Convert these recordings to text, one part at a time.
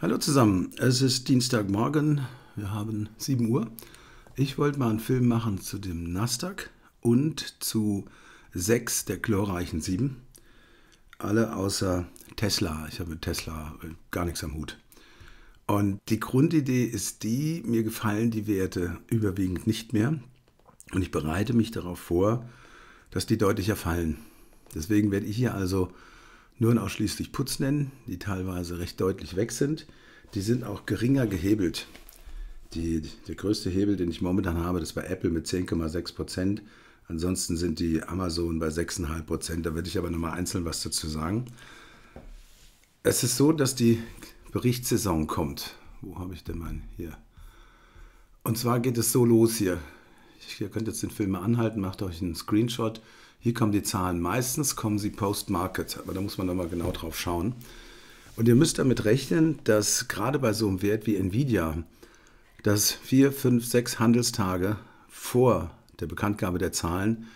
Hallo zusammen, es ist Dienstagmorgen, wir haben 7 Uhr. Ich wollte mal einen Film machen zu dem Nasdaq und zu sechs der chlorreichen sieben. Alle außer Tesla. Ich habe mit Tesla äh, gar nichts am Hut. Und die Grundidee ist die, mir gefallen die Werte überwiegend nicht mehr. Und ich bereite mich darauf vor, dass die deutlicher fallen. Deswegen werde ich hier also nur und ausschließlich Putz nennen, die teilweise recht deutlich weg sind. Die sind auch geringer gehebelt. Die, der größte Hebel, den ich momentan habe, das ist bei Apple mit 10,6 Prozent. Ansonsten sind die Amazon bei 6,5 Prozent. Da werde ich aber nochmal einzeln was dazu sagen. Es ist so, dass die Berichtssaison kommt. Wo habe ich denn meinen? Hier. Und zwar geht es so los hier. ihr könnt jetzt den Film mal anhalten, macht euch einen Screenshot hier kommen die Zahlen. Meistens kommen sie post-Market, aber da muss man nochmal genau drauf schauen. Und ihr müsst damit rechnen, dass gerade bei so einem Wert wie Nvidia, dass vier, fünf, sechs Handelstage vor der Bekanntgabe der Zahlen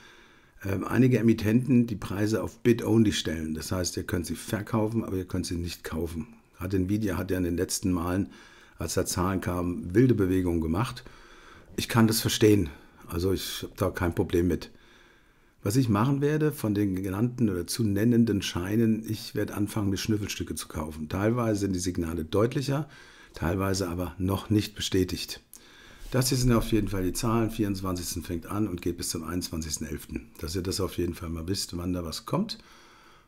äh, einige Emittenten die Preise auf Bid-Only stellen. Das heißt, ihr könnt sie verkaufen, aber ihr könnt sie nicht kaufen. Gerade Nvidia hat ja in den letzten Malen, als da Zahlen kamen, wilde Bewegungen gemacht. Ich kann das verstehen. Also ich habe da kein Problem mit. Was ich machen werde von den genannten oder zu nennenden Scheinen, ich werde anfangen, mir Schnüffelstücke zu kaufen. Teilweise sind die Signale deutlicher, teilweise aber noch nicht bestätigt. Das hier sind auf jeden Fall die Zahlen. 24. fängt an und geht bis zum 21.11. Dass ihr das auf jeden Fall mal wisst, wann da was kommt.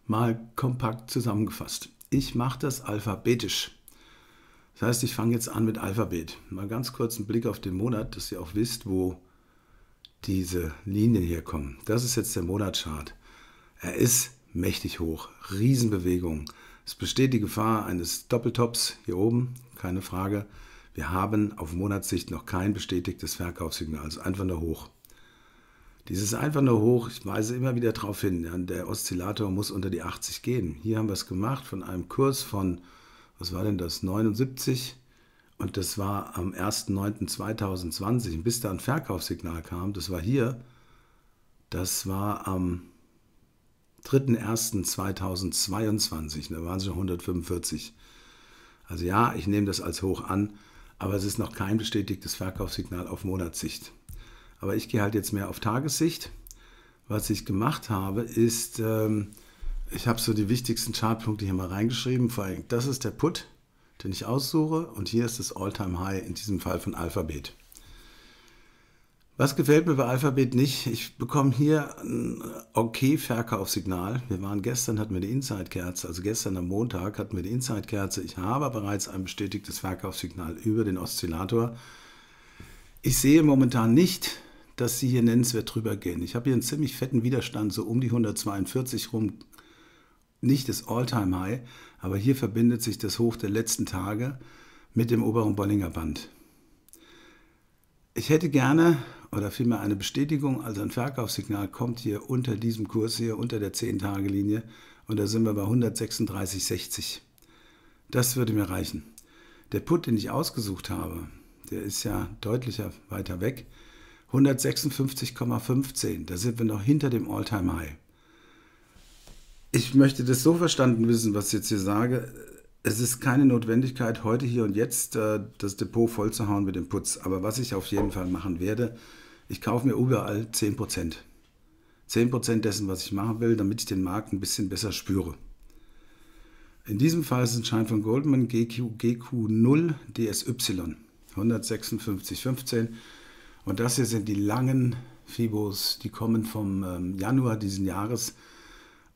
Mal kompakt zusammengefasst. Ich mache das alphabetisch. Das heißt, ich fange jetzt an mit Alphabet. Mal ganz kurz einen Blick auf den Monat, dass ihr auch wisst, wo diese Linien hier kommen. Das ist jetzt der Monatschart. Er ist mächtig hoch, Riesenbewegung. Es besteht die Gefahr eines Doppeltops hier oben, keine Frage. Wir haben auf Monatssicht noch kein bestätigtes Verkaufssignal, also einfach nur hoch. Dieses einfach nur hoch, ich weise immer wieder darauf hin, der Oszillator muss unter die 80 gehen. Hier haben wir es gemacht von einem Kurs von, was war denn das, 79 und das war am 1.9.2020. Bis da ein Verkaufssignal kam, das war hier, das war am 3.1.2022. Da waren es schon 145. Also ja, ich nehme das als hoch an, aber es ist noch kein bestätigtes Verkaufssignal auf Monatssicht. Aber ich gehe halt jetzt mehr auf Tagessicht. Was ich gemacht habe, ist, ähm, ich habe so die wichtigsten Chartpunkte hier mal reingeschrieben. Vor allem, das ist der Put den ich aussuche und hier ist das Alltime high in diesem Fall von Alphabet. Was gefällt mir bei Alphabet nicht? Ich bekomme hier ein okay Verkaufssignal. Wir waren gestern, hatten wir die Inside-Kerze, also gestern am Montag hatten wir die Inside-Kerze. Ich habe bereits ein bestätigtes Verkaufssignal über den Oszillator. Ich sehe momentan nicht, dass sie hier nennenswert drüber gehen. Ich habe hier einen ziemlich fetten Widerstand, so um die 142 rum, nicht das All-Time-High, aber hier verbindet sich das Hoch der letzten Tage mit dem oberen Bollinger Band. Ich hätte gerne oder vielmehr eine Bestätigung, also ein Verkaufssignal kommt hier unter diesem Kurs hier, unter der 10-Tage-Linie und da sind wir bei 136,60. Das würde mir reichen. Der Put, den ich ausgesucht habe, der ist ja deutlicher weiter weg. 156,15, da sind wir noch hinter dem All-Time-High. Ich möchte das so verstanden wissen, was ich jetzt hier sage. Es ist keine Notwendigkeit, heute, hier und jetzt äh, das Depot vollzuhauen mit dem Putz. Aber was ich auf jeden Fall machen werde, ich kaufe mir überall 10 10 dessen, was ich machen will, damit ich den Markt ein bisschen besser spüre. In diesem Fall ist ein Schein von Goldman GQ, GQ0 DSY 156,15. Und das hier sind die langen Fibos, die kommen vom ähm, Januar diesen Jahres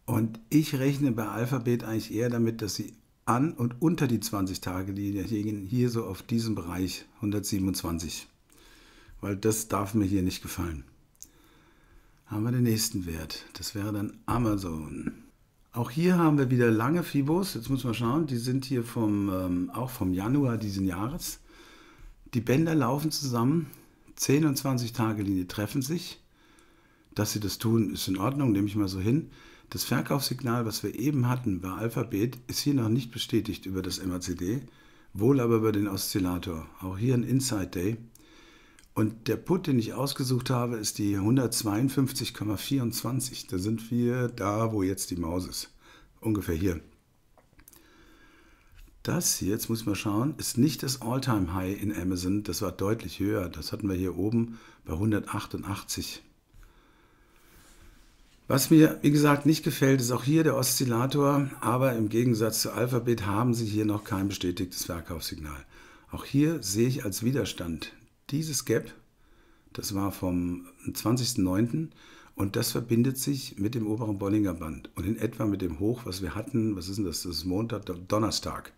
und ich rechne bei Alphabet eigentlich eher damit, dass sie an und unter die 20 Tage Linie gehen, hier so auf diesem Bereich 127. Weil das darf mir hier nicht gefallen. Haben wir den nächsten Wert. Das wäre dann Amazon. Auch hier haben wir wieder lange Fibos. Jetzt muss man schauen, die sind hier vom, ähm, auch vom Januar diesen Jahres. Die Bänder laufen zusammen. 10 und 20 Tage Linie treffen sich dass sie das tun, ist in Ordnung, nehme ich mal so hin. Das Verkaufssignal, was wir eben hatten bei Alphabet, ist hier noch nicht bestätigt über das MACD, wohl aber über den Oszillator. Auch hier ein Inside Day. Und der Put, den ich ausgesucht habe, ist die 152,24. Da sind wir da, wo jetzt die Maus ist. Ungefähr hier. Das hier, jetzt muss ich mal schauen, ist nicht das All-Time-High in Amazon. Das war deutlich höher. Das hatten wir hier oben bei 188. Was mir, wie gesagt, nicht gefällt, ist auch hier der Oszillator, aber im Gegensatz zu Alphabet haben sie hier noch kein bestätigtes Verkaufssignal. Auch hier sehe ich als Widerstand dieses Gap, das war vom 20.09. und das verbindet sich mit dem oberen Bollinger Band und in etwa mit dem Hoch, was wir hatten, was ist denn das, das ist Montag, Donnerstag.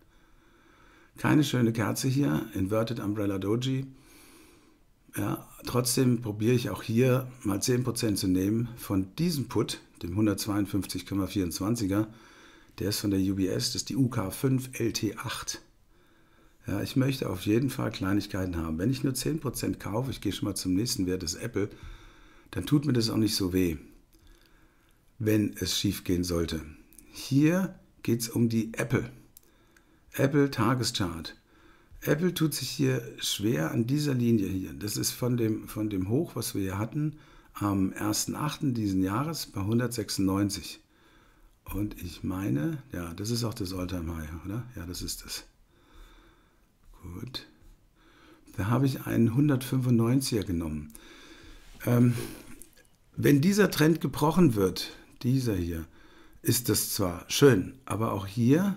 Keine schöne Kerze hier, Inverted Umbrella Doji. Ja, trotzdem probiere ich auch hier mal 10% zu nehmen von diesem Put, dem 152,24er. Der ist von der UBS, das ist die UK5 LT8. Ja, ich möchte auf jeden Fall Kleinigkeiten haben. Wenn ich nur 10% kaufe, ich gehe schon mal zum nächsten Wert, das Apple, dann tut mir das auch nicht so weh, wenn es schief gehen sollte. Hier geht es um die Apple. Apple Tageschart. Apple tut sich hier schwer an dieser Linie hier. Das ist von dem, von dem Hoch, was wir hier hatten, am 1.8. diesen Jahres bei 196. Und ich meine, ja, das ist auch das Alltime High, oder? Ja, das ist das. Gut. Da habe ich einen 195er genommen. Ähm, wenn dieser Trend gebrochen wird, dieser hier, ist das zwar schön, aber auch hier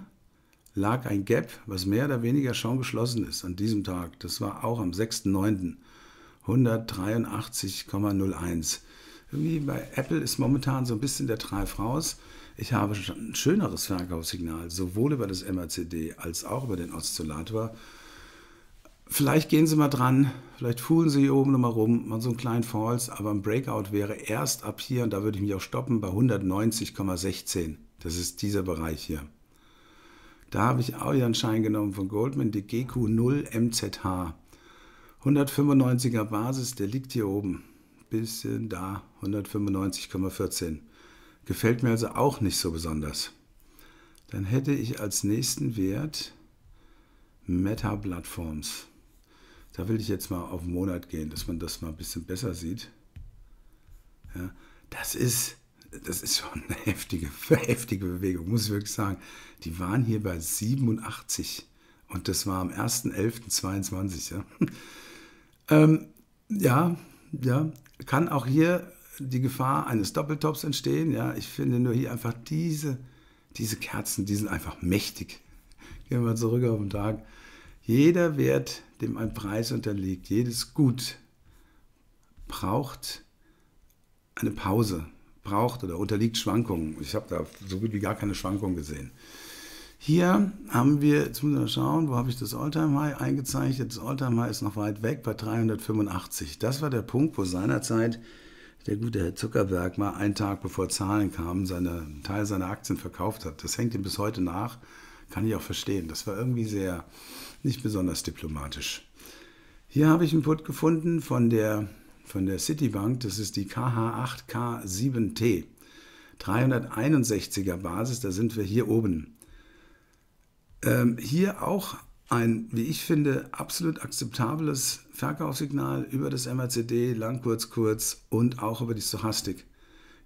lag ein Gap, was mehr oder weniger schon geschlossen ist an diesem Tag. Das war auch am 6.9. 183,01. Irgendwie bei Apple ist momentan so ein bisschen der Treif raus. Ich habe ein schöneres Verkaufssignal, sowohl über das MACD als auch über den Oszillator. Vielleicht gehen Sie mal dran, vielleicht fuhlen Sie hier oben nochmal rum, mal so einen kleinen Falls, aber ein Breakout wäre erst ab hier, und da würde ich mich auch stoppen, bei 190,16. Das ist dieser Bereich hier. Da habe ich auch wieder einen Schein genommen von Goldman, die GQ0 MZH. 195er Basis, der liegt hier oben. Bisschen da, 195,14. Gefällt mir also auch nicht so besonders. Dann hätte ich als nächsten Wert Meta Plattforms. Da will ich jetzt mal auf den Monat gehen, dass man das mal ein bisschen besser sieht. Ja, das ist das ist schon eine heftige, heftige Bewegung, muss ich wirklich sagen. Die waren hier bei 87 und das war am 1.11.22. Ja. ähm, ja, ja, kann auch hier die Gefahr eines Doppeltops entstehen. Ja, ich finde nur hier einfach diese, diese Kerzen, die sind einfach mächtig. Gehen wir zurück auf den Tag. Jeder Wert, dem ein Preis unterliegt, jedes Gut, braucht eine Pause braucht oder unterliegt Schwankungen. Ich habe da so gut wie gar keine Schwankungen gesehen. Hier haben wir, jetzt müssen wir schauen, wo habe ich das Alltime High eingezeichnet? Das Alltime High ist noch weit weg bei 385. Das war der Punkt, wo seinerzeit der gute Herr Zuckerberg mal einen Tag bevor Zahlen kamen, einen Teil seiner Aktien verkauft hat. Das hängt ihm bis heute nach. Kann ich auch verstehen. Das war irgendwie sehr nicht besonders diplomatisch. Hier habe ich einen Put gefunden von der von der Citibank, das ist die KH8K7T. 361er Basis, da sind wir hier oben. Ähm, hier auch ein, wie ich finde, absolut akzeptables Verkaufssignal über das MACD, lang, kurz, kurz und auch über die Stochastik.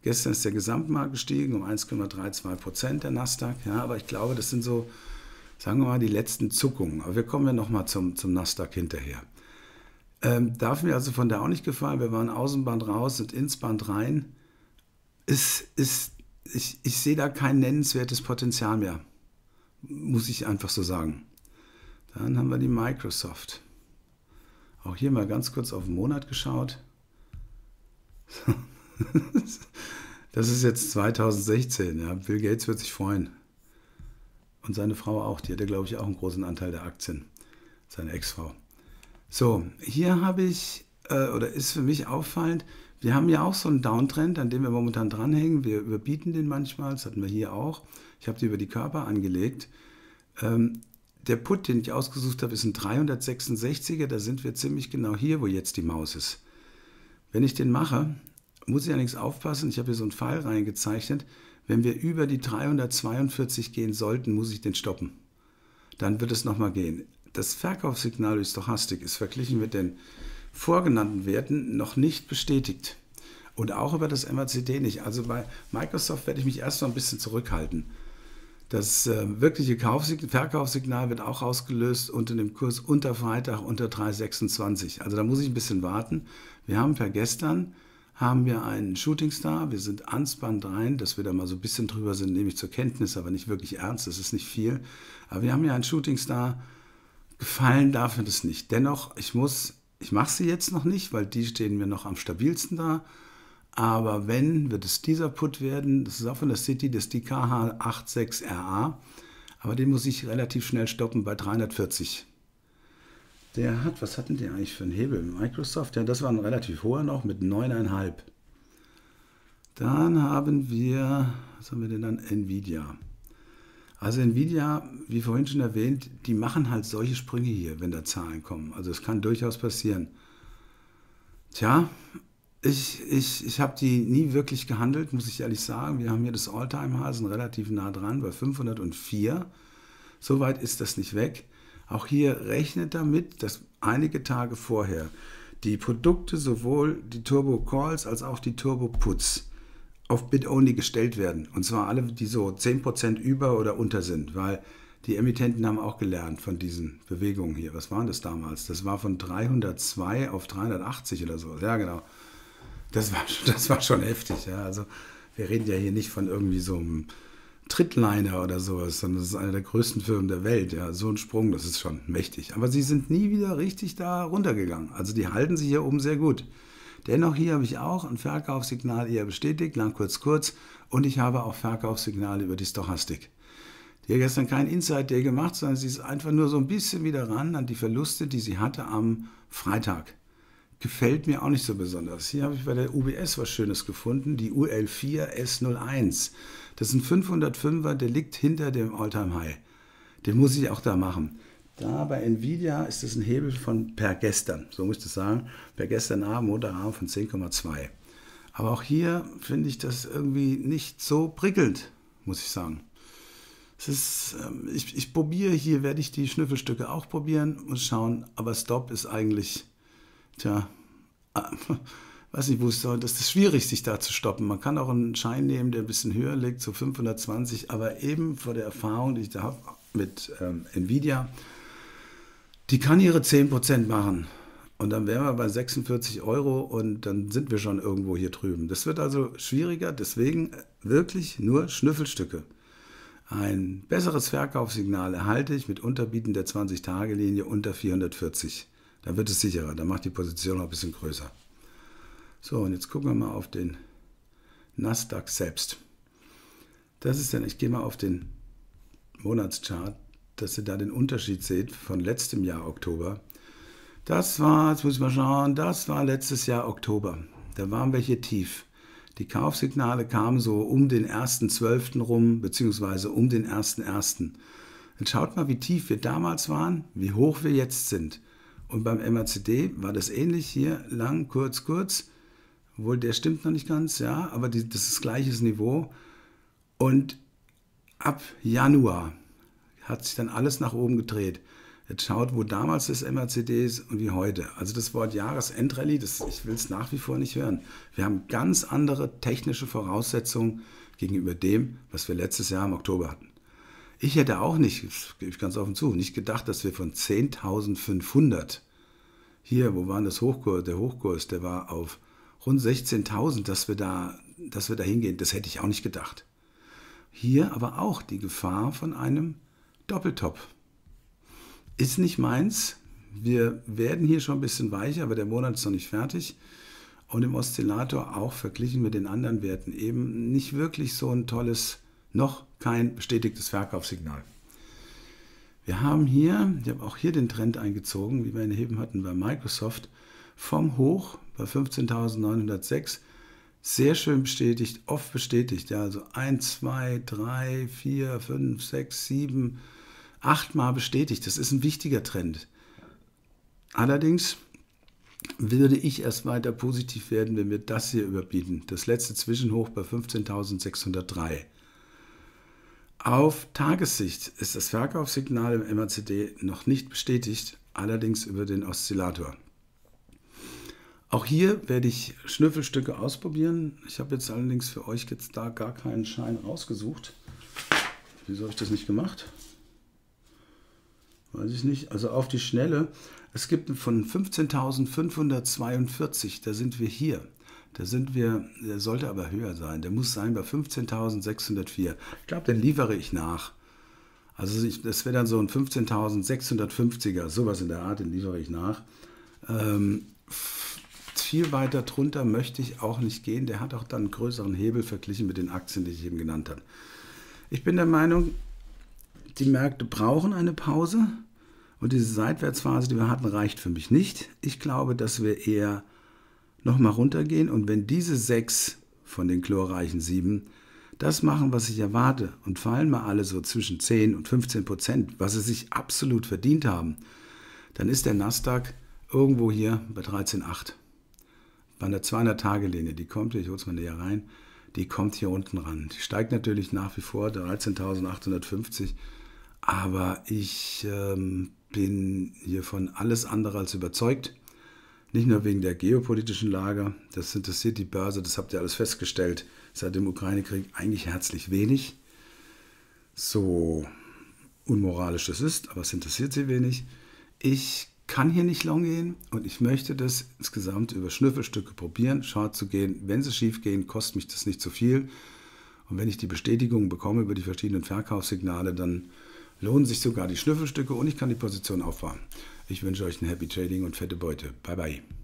Gestern ist der Gesamtmarkt gestiegen um 1,32 Prozent, der Nasdaq. Ja, aber ich glaube, das sind so, sagen wir mal, die letzten Zuckungen. Aber wir kommen ja nochmal zum, zum Nasdaq hinterher. Ähm, darf mir also von da auch nicht gefallen. Wir waren Außenband raus und ins Band rein. Es ist, ich, ich sehe da kein nennenswertes Potenzial mehr. Muss ich einfach so sagen. Dann haben wir die Microsoft. Auch hier mal ganz kurz auf den Monat geschaut. Das ist jetzt 2016. Ja. Bill Gates wird sich freuen. Und seine Frau auch. Die hatte, glaube ich, auch einen großen Anteil der Aktien. Seine Ex-Frau. So, hier habe ich, äh, oder ist für mich auffallend, wir haben ja auch so einen Downtrend, an dem wir momentan dranhängen. Wir überbieten den manchmal, das hatten wir hier auch. Ich habe die über die Körper angelegt. Ähm, der Put, den ich ausgesucht habe, ist ein 366er. Da sind wir ziemlich genau hier, wo jetzt die Maus ist. Wenn ich den mache, muss ich allerdings aufpassen. Ich habe hier so einen Pfeil reingezeichnet. Wenn wir über die 342 gehen sollten, muss ich den stoppen. Dann wird es nochmal gehen. Das Verkaufssignal durch Stochastik ist verglichen mit den vorgenannten Werten noch nicht bestätigt. Und auch über das MACD nicht. Also bei Microsoft werde ich mich erst noch ein bisschen zurückhalten. Das äh, wirkliche Kaufsignal, Verkaufssignal wird auch ausgelöst unter dem Kurs unter Freitag unter 3,26. Also da muss ich ein bisschen warten. Wir haben per gestern haben wir einen Shootingstar. Wir sind ans Band rein, dass wir da mal so ein bisschen drüber sind, nehme ich zur Kenntnis, aber nicht wirklich ernst. Das ist nicht viel. Aber wir haben ja einen Shootingstar Gefallen darf mir das nicht. Dennoch, ich muss, ich mache sie jetzt noch nicht, weil die stehen mir noch am stabilsten da. Aber wenn, wird es dieser Put werden. Das ist auch von der City, das ist die KH86RA. Aber den muss ich relativ schnell stoppen bei 340. Der hat, was hatten die eigentlich für einen Hebel? Microsoft, ja, das war ein relativ hoher noch mit 9,5. Dann haben wir, was haben wir denn dann? Nvidia. Also Nvidia, wie vorhin schon erwähnt, die machen halt solche Sprünge hier, wenn da Zahlen kommen. Also es kann durchaus passieren. Tja, ich, ich, ich habe die nie wirklich gehandelt, muss ich ehrlich sagen. Wir haben hier das All-Time-High, relativ nah dran, bei 504. Soweit ist das nicht weg. Auch hier rechnet damit, dass einige Tage vorher die Produkte, sowohl die Turbo Calls als auch die Turbo Puts, auf Bit-Only gestellt werden. Und zwar alle, die so 10% über oder unter sind, weil die Emittenten haben auch gelernt von diesen Bewegungen hier. Was waren das damals? Das war von 302 auf 380 oder so. Ja, genau. Das war, das war schon heftig. Ja. Also wir reden ja hier nicht von irgendwie so einem Trittliner oder sowas, sondern das ist einer der größten Firmen der Welt. Ja. So ein Sprung, das ist schon mächtig. Aber sie sind nie wieder richtig da runtergegangen. Also die halten sich hier oben sehr gut. Dennoch hier habe ich auch ein Verkaufssignal eher bestätigt, lang kurz kurz und ich habe auch Verkaufssignale über die Stochastik. Die hat gestern kein Insight Day gemacht, sondern sie ist einfach nur so ein bisschen wieder ran an die Verluste, die sie hatte am Freitag. Gefällt mir auch nicht so besonders. Hier habe ich bei der UBS was Schönes gefunden, die UL4S01. Das ist ein 505er, der liegt hinter dem Alltime High. Den muss ich auch da machen. Da bei Nvidia ist es ein Hebel von per gestern, so muss ich sagen, per gestern Abend, Montagabend von 10,2. Aber auch hier finde ich das irgendwie nicht so prickelnd, muss ich sagen. Es ist, ähm, ich, ich probiere hier, werde ich die Schnüffelstücke auch probieren und schauen, aber Stop ist eigentlich, tja, ah, weiß nicht, wo es soll, das ist schwierig, sich da zu stoppen. Man kann auch einen Schein nehmen, der ein bisschen höher liegt, so 520, aber eben vor der Erfahrung, die ich da habe mit ähm, Nvidia, die kann ihre 10% machen. Und dann wären wir bei 46 Euro und dann sind wir schon irgendwo hier drüben. Das wird also schwieriger, deswegen äh, wirklich nur Schnüffelstücke. Ein besseres Verkaufssignal erhalte ich mit Unterbieten der 20-Tage-Linie unter 440. Dann wird es sicherer, dann macht die Position noch ein bisschen größer. So, und jetzt gucken wir mal auf den Nasdaq selbst. Das ist dann, ich gehe mal auf den Monatschart dass ihr da den Unterschied seht von letztem Jahr Oktober. Das war, jetzt muss ich mal schauen, das war letztes Jahr Oktober. Da waren wir hier tief. Die Kaufsignale kamen so um den 1.12. rum, beziehungsweise um den 1.1. Dann schaut mal, wie tief wir damals waren, wie hoch wir jetzt sind. Und beim MACD war das ähnlich hier, lang, kurz, kurz. Obwohl, der stimmt noch nicht ganz, ja, aber die, das ist gleiches Niveau. Und ab Januar hat sich dann alles nach oben gedreht. Jetzt schaut, wo damals das MACD ist und wie heute. Also das Wort Jahresendrallye, das, ich will es nach wie vor nicht hören. Wir haben ganz andere technische Voraussetzungen gegenüber dem, was wir letztes Jahr im Oktober hatten. Ich hätte auch nicht, das gebe ich ganz offen zu, nicht gedacht, dass wir von 10.500 hier, wo war das Hochkurs, der Hochkurs, der war auf rund 16.000, dass wir da, dass wir da hingehen. Das hätte ich auch nicht gedacht. Hier aber auch die Gefahr von einem Doppeltop. Ist nicht meins. Wir werden hier schon ein bisschen weicher, aber der Monat ist noch nicht fertig. Und im Oszillator auch verglichen mit den anderen Werten eben nicht wirklich so ein tolles, noch kein bestätigtes Verkaufssignal. Wir haben hier, ich habe auch hier den Trend eingezogen, wie wir ihn eben hatten bei Microsoft, vom Hoch bei 15.906 sehr schön bestätigt, oft bestätigt. Ja, also 1, 2, 3, 4, 5, 6, 7, achtmal bestätigt. Das ist ein wichtiger Trend. Allerdings würde ich erst weiter positiv werden, wenn wir das hier überbieten. Das letzte Zwischenhoch bei 15.603. Auf Tagessicht ist das Verkaufssignal im MACD noch nicht bestätigt, allerdings über den Oszillator. Auch hier werde ich Schnüffelstücke ausprobieren. Ich habe jetzt allerdings für euch jetzt da gar keinen Schein rausgesucht. Wieso habe ich das nicht gemacht? weiß ich nicht, also auf die Schnelle. Es gibt von 15.542, da sind wir hier. Da sind wir, der sollte aber höher sein. Der muss sein bei 15.604. Ich glaube, den liefere ich nach. Also ich, das wäre dann so ein 15.650er, sowas in der Art, den liefere ich nach. Ähm, viel weiter drunter möchte ich auch nicht gehen. Der hat auch dann einen größeren Hebel verglichen mit den Aktien, die ich eben genannt habe. Ich bin der Meinung, die Märkte brauchen eine Pause und diese Seitwärtsphase, die wir hatten, reicht für mich nicht. Ich glaube, dass wir eher nochmal runtergehen und wenn diese sechs von den chlorreichen sieben das machen, was ich erwarte und fallen mal alle so zwischen 10 und 15 Prozent, was sie sich absolut verdient haben, dann ist der Nasdaq irgendwo hier bei 13,8. Bei einer 200-Tage-Linie, die kommt hier, ich hol's mal näher rein, die kommt hier unten ran. Die steigt natürlich nach wie vor 13.850 aber ich ähm, bin hiervon alles andere als überzeugt. Nicht nur wegen der geopolitischen Lage, das interessiert die Börse, das habt ihr alles festgestellt, seit dem Ukraine-Krieg eigentlich herzlich wenig. So unmoralisch das ist, aber es interessiert sie wenig. Ich kann hier nicht long gehen und ich möchte das insgesamt über Schnüffelstücke probieren, Short zu gehen. Wenn sie schief gehen, kostet mich das nicht zu viel. Und wenn ich die Bestätigung bekomme über die verschiedenen Verkaufssignale, dann lohnen sich sogar die Schnüffelstücke und ich kann die Position aufbauen. Ich wünsche euch ein Happy Trading und fette Beute. Bye bye.